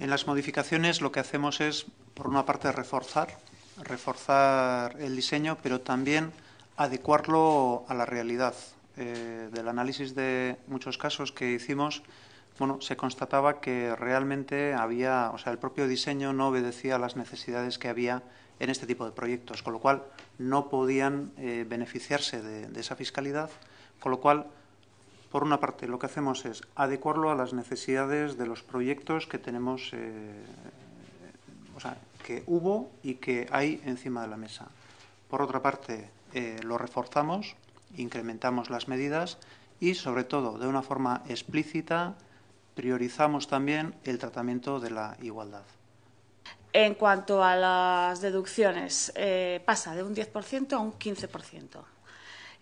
En las modificaciones lo que hacemos es, por una parte, reforzar, reforzar el diseño, pero también adecuarlo a la realidad. Eh, del análisis de muchos casos que hicimos, bueno, se constataba que realmente había, o sea, el propio diseño no obedecía a las necesidades que había en este tipo de proyectos, con lo cual no podían eh, beneficiarse de, de esa fiscalidad, con lo cual por una parte, lo que hacemos es adecuarlo a las necesidades de los proyectos que tenemos, eh, que hubo y que hay encima de la mesa. Por otra parte, eh, lo reforzamos, incrementamos las medidas y, sobre todo, de una forma explícita, priorizamos también el tratamiento de la igualdad. En cuanto a las deducciones, eh, pasa de un 10% a un 15%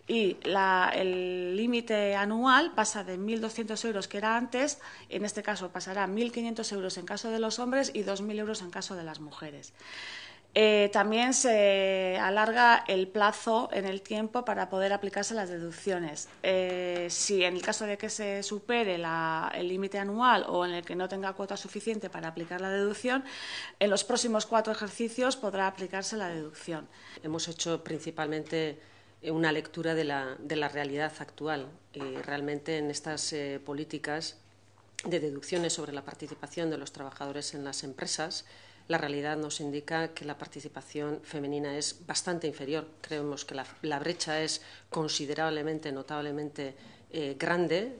y el límite anual pasa de 1.200 euros que era antes, en este caso pasará a 1.500 euros en caso de los hombres y 2.000 euros en caso de las mujeres. Eh, también se alarga el plazo en el tiempo para poder aplicarse las deducciones. Eh, si en el caso de que se supere el límite anual o en el que no tenga cuota suficiente para aplicar la deducción, en los próximos cuatro ejercicios podrá aplicarse la deducción. Hemos hecho principalmente una lectura de la, de la realidad actual. Eh, realmente en estas eh, políticas de deducciones sobre la participación de los trabajadores en las empresas, la realidad nos indica que la participación femenina es bastante inferior. Creemos que la, brecha es considerablemente, notablemente eh, grande